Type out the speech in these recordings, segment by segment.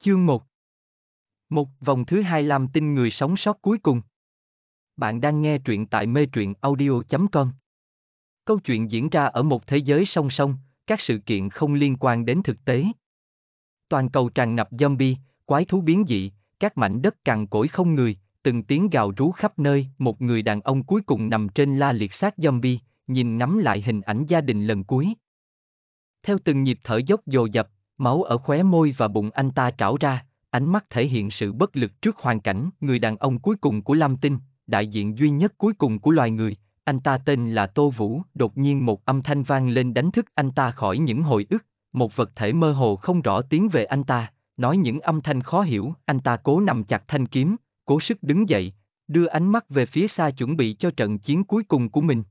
Chương 1 Một vòng thứ hai làm tin người sống sót cuối cùng. Bạn đang nghe truyện tại mê truyện audio.com. Câu chuyện diễn ra ở một thế giới song song, các sự kiện không liên quan đến thực tế. Toàn cầu tràn ngập zombie, quái thú biến dị, các mảnh đất cằn cỗi không người, từng tiếng gào rú khắp nơi, một người đàn ông cuối cùng nằm trên la liệt xác zombie, nhìn ngắm lại hình ảnh gia đình lần cuối. Theo từng nhịp thở dốc dồ dập, Máu ở khóe môi và bụng anh ta trảo ra, ánh mắt thể hiện sự bất lực trước hoàn cảnh người đàn ông cuối cùng của Lam Tinh, đại diện duy nhất cuối cùng của loài người, anh ta tên là Tô Vũ, đột nhiên một âm thanh vang lên đánh thức anh ta khỏi những hồi ức, một vật thể mơ hồ không rõ tiếng về anh ta, nói những âm thanh khó hiểu, anh ta cố nằm chặt thanh kiếm, cố sức đứng dậy, đưa ánh mắt về phía xa chuẩn bị cho trận chiến cuối cùng của mình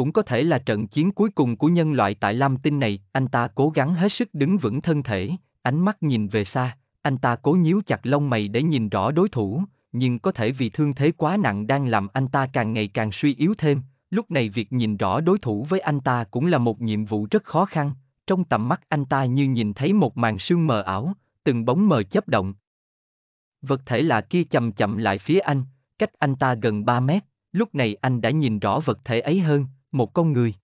cũng có thể là trận chiến cuối cùng của nhân loại tại Lam Tinh này, anh ta cố gắng hết sức đứng vững thân thể, ánh mắt nhìn về xa, anh ta cố nhíu chặt lông mày để nhìn rõ đối thủ, nhưng có thể vì thương thế quá nặng đang làm anh ta càng ngày càng suy yếu thêm, lúc này việc nhìn rõ đối thủ với anh ta cũng là một nhiệm vụ rất khó khăn, trong tầm mắt anh ta như nhìn thấy một màn sương mờ ảo, từng bóng mờ chấp động. Vật thể lạ kia chậm chậm lại phía anh, cách anh ta gần 3 mét, lúc này anh đã nhìn rõ vật thể ấy hơn, một con người.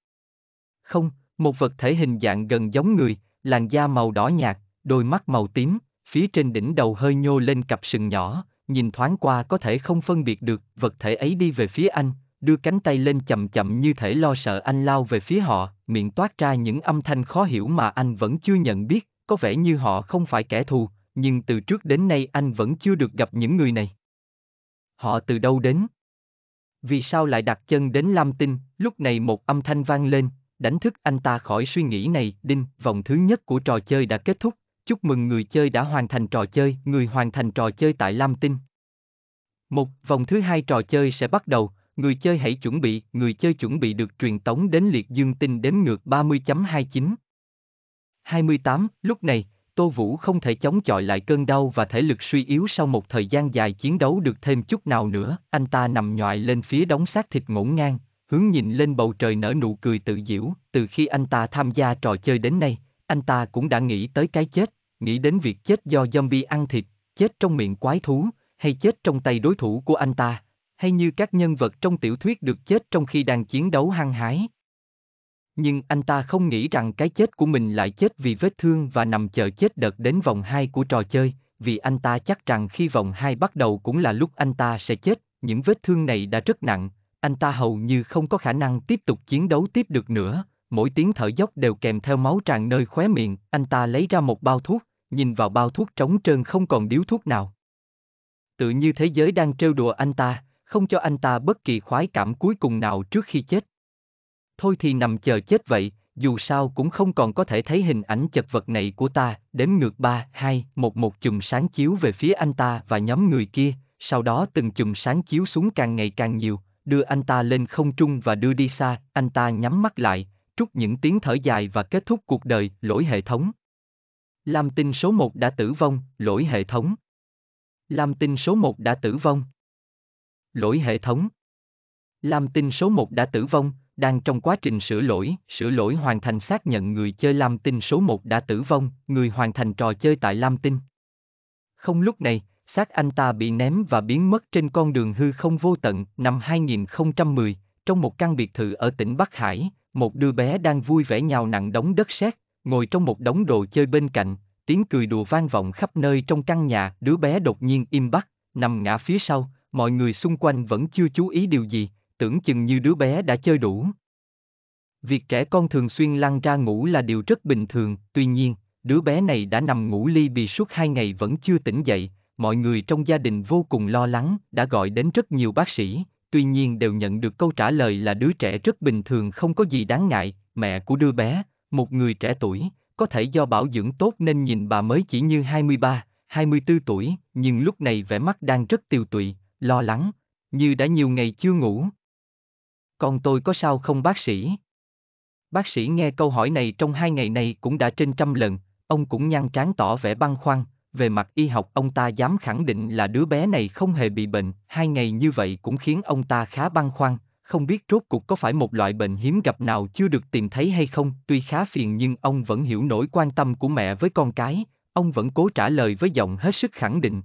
Không, một vật thể hình dạng gần giống người, làn da màu đỏ nhạt, đôi mắt màu tím, phía trên đỉnh đầu hơi nhô lên cặp sừng nhỏ, nhìn thoáng qua có thể không phân biệt được, vật thể ấy đi về phía anh, đưa cánh tay lên chậm chậm như thể lo sợ anh lao về phía họ, miệng toát ra những âm thanh khó hiểu mà anh vẫn chưa nhận biết, có vẻ như họ không phải kẻ thù, nhưng từ trước đến nay anh vẫn chưa được gặp những người này. Họ từ đâu đến? vì sao lại đặt chân đến Lam Tinh, lúc này một âm thanh vang lên, đánh thức anh ta khỏi suy nghĩ này, đinh, vòng thứ nhất của trò chơi đã kết thúc, chúc mừng người chơi đã hoàn thành trò chơi, người hoàn thành trò chơi tại Lam Tinh. Một, vòng thứ hai trò chơi sẽ bắt đầu, người chơi hãy chuẩn bị, người chơi chuẩn bị được truyền tống đến liệt dương tinh đếm ngược 30.29. 28, lúc này, Tô Vũ không thể chống chọi lại cơn đau và thể lực suy yếu sau một thời gian dài chiến đấu được thêm chút nào nữa, anh ta nằm nhọại lên phía đống xác thịt ngổn ngang, hướng nhìn lên bầu trời nở nụ cười tự diễu, từ khi anh ta tham gia trò chơi đến nay, anh ta cũng đã nghĩ tới cái chết, nghĩ đến việc chết do zombie ăn thịt, chết trong miệng quái thú, hay chết trong tay đối thủ của anh ta, hay như các nhân vật trong tiểu thuyết được chết trong khi đang chiến đấu hăng hái nhưng anh ta không nghĩ rằng cái chết của mình lại chết vì vết thương và nằm chờ chết đợt đến vòng 2 của trò chơi, vì anh ta chắc rằng khi vòng 2 bắt đầu cũng là lúc anh ta sẽ chết, những vết thương này đã rất nặng, anh ta hầu như không có khả năng tiếp tục chiến đấu tiếp được nữa, mỗi tiếng thở dốc đều kèm theo máu tràn nơi khóe miệng, anh ta lấy ra một bao thuốc, nhìn vào bao thuốc trống trơn không còn điếu thuốc nào. Tự như thế giới đang trêu đùa anh ta, không cho anh ta bất kỳ khoái cảm cuối cùng nào trước khi chết thôi thì nằm chờ chết vậy, dù sao cũng không còn có thể thấy hình ảnh chật vật này của ta, đếm ngược 3, 2, 1 một chùm sáng chiếu về phía anh ta và nhóm người kia, sau đó từng chùm sáng chiếu xuống càng ngày càng nhiều, đưa anh ta lên không trung và đưa đi xa, anh ta nhắm mắt lại, trút những tiếng thở dài và kết thúc cuộc đời, lỗi hệ thống. Lam tin số 1 đã tử vong, lỗi hệ thống. Lam tin số 1 đã tử vong. Lỗi hệ thống. Lam tin số 1 đã tử vong, đang trong quá trình sửa lỗi, sửa lỗi hoàn thành xác nhận người chơi Lam Tinh số 1 đã tử vong, người hoàn thành trò chơi tại Lam Tinh. Không lúc này, xác anh ta bị ném và biến mất trên con đường hư không vô tận năm 2010, trong một căn biệt thự ở tỉnh Bắc Hải, một đứa bé đang vui vẻ nhào nặng đống đất sét, ngồi trong một đống đồ chơi bên cạnh, tiếng cười đùa vang vọng khắp nơi trong căn nhà, đứa bé đột nhiên im bặt, nằm ngã phía sau, mọi người xung quanh vẫn chưa chú ý điều gì, tưởng chừng như đứa bé đã chơi đủ. Việc trẻ con thường xuyên lăn ra ngủ là điều rất bình thường, tuy nhiên, đứa bé này đã nằm ngủ ly bì suốt hai ngày vẫn chưa tỉnh dậy, mọi người trong gia đình vô cùng lo lắng, đã gọi đến rất nhiều bác sĩ, tuy nhiên đều nhận được câu trả lời là đứa trẻ rất bình thường không có gì đáng ngại, mẹ của đứa bé, một người trẻ tuổi, có thể do bảo dưỡng tốt nên nhìn bà mới chỉ như 23, 24 tuổi, nhưng lúc này vẻ mắt đang rất tiêu tụy, lo lắng, như đã nhiều ngày chưa ngủ. Con tôi có sao không bác sĩ? Bác sĩ nghe câu hỏi này trong hai ngày này cũng đã trên trăm lần, ông cũng nhăn trán tỏ vẻ băn khoăn, về mặt y học ông ta dám khẳng định là đứa bé này không hề bị bệnh, hai ngày như vậy cũng khiến ông ta khá băn khoăn, không biết rốt cuộc có phải một loại bệnh hiếm gặp nào chưa được tìm thấy hay không, tuy khá phiền nhưng ông vẫn hiểu nỗi quan tâm của mẹ với con cái, ông vẫn cố trả lời với giọng hết sức khẳng định.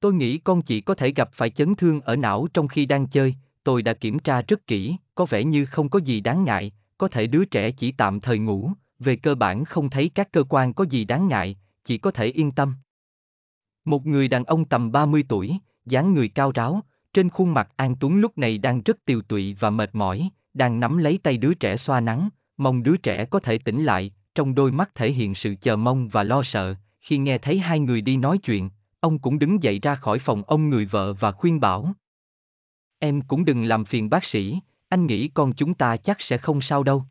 Tôi nghĩ con chỉ có thể gặp phải chấn thương ở não trong khi đang chơi, tôi đã kiểm tra rất kỹ, có vẻ như không có gì đáng ngại, có thể đứa trẻ chỉ tạm thời ngủ, về cơ bản không thấy các cơ quan có gì đáng ngại, chỉ có thể yên tâm. Một người đàn ông tầm 30 tuổi, dáng người cao ráo, trên khuôn mặt An Tuấn lúc này đang rất tiều tụy và mệt mỏi, đang nắm lấy tay đứa trẻ xoa nắng, mong đứa trẻ có thể tỉnh lại, trong đôi mắt thể hiện sự chờ mong và lo sợ, khi nghe thấy hai người đi nói chuyện, ông cũng đứng dậy ra khỏi phòng ông người vợ và khuyên bảo. Em cũng đừng làm phiền bác sĩ, anh nghĩ con chúng ta chắc sẽ không sao đâu.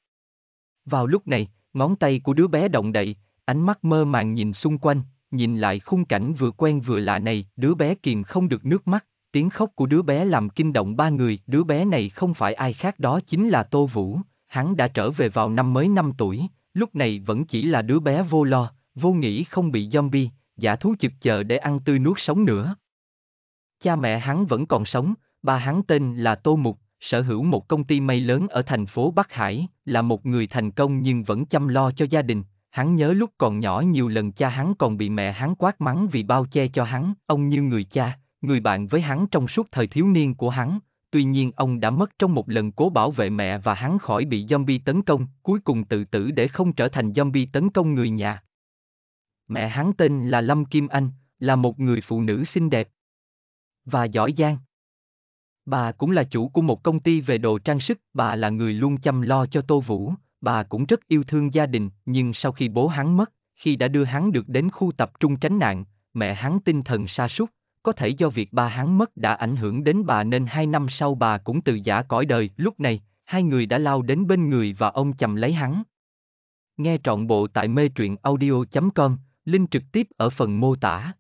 Vào lúc này, ngón tay của đứa bé động đậy, ánh mắt mơ màng nhìn xung quanh, nhìn lại khung cảnh vừa quen vừa lạ này, đứa bé kìm không được nước mắt, tiếng khóc của đứa bé làm kinh động ba người, đứa bé này không phải ai khác đó chính là Tô Vũ, hắn đã trở về vào năm mới 5 tuổi, lúc này vẫn chỉ là đứa bé vô lo, vô nghĩ không bị zombie, giả thú chực chờ để ăn tươi nuốt sống nữa. Cha mẹ hắn vẫn còn sống, Ba hắn tên là Tô Mục, sở hữu một công ty may lớn ở thành phố Bắc Hải, là một người thành công nhưng vẫn chăm lo cho gia đình. Hắn nhớ lúc còn nhỏ nhiều lần cha hắn còn bị mẹ hắn quát mắng vì bao che cho hắn, ông như người cha, người bạn với hắn trong suốt thời thiếu niên của hắn, tuy nhiên ông đã mất trong một lần cố bảo vệ mẹ và hắn khỏi bị zombie tấn công, cuối cùng tự tử để không trở thành zombie tấn công người nhà. Mẹ hắn tên là Lâm Kim Anh, là một người phụ nữ xinh đẹp và giỏi giang. Bà cũng là chủ của một công ty về đồ trang sức, bà là người luôn chăm lo cho Tô Vũ, bà cũng rất yêu thương gia đình, nhưng sau khi bố hắn mất, khi đã đưa hắn được đến khu tập trung tránh nạn, mẹ hắn tinh thần sa sút có thể do việc ba hắn mất đã ảnh hưởng đến bà nên hai năm sau bà cũng từ giả cõi đời, lúc này, hai người đã lao đến bên người và ông chầm lấy hắn. Nghe trọn bộ tại mê truyện audio.com, link trực tiếp ở phần mô tả.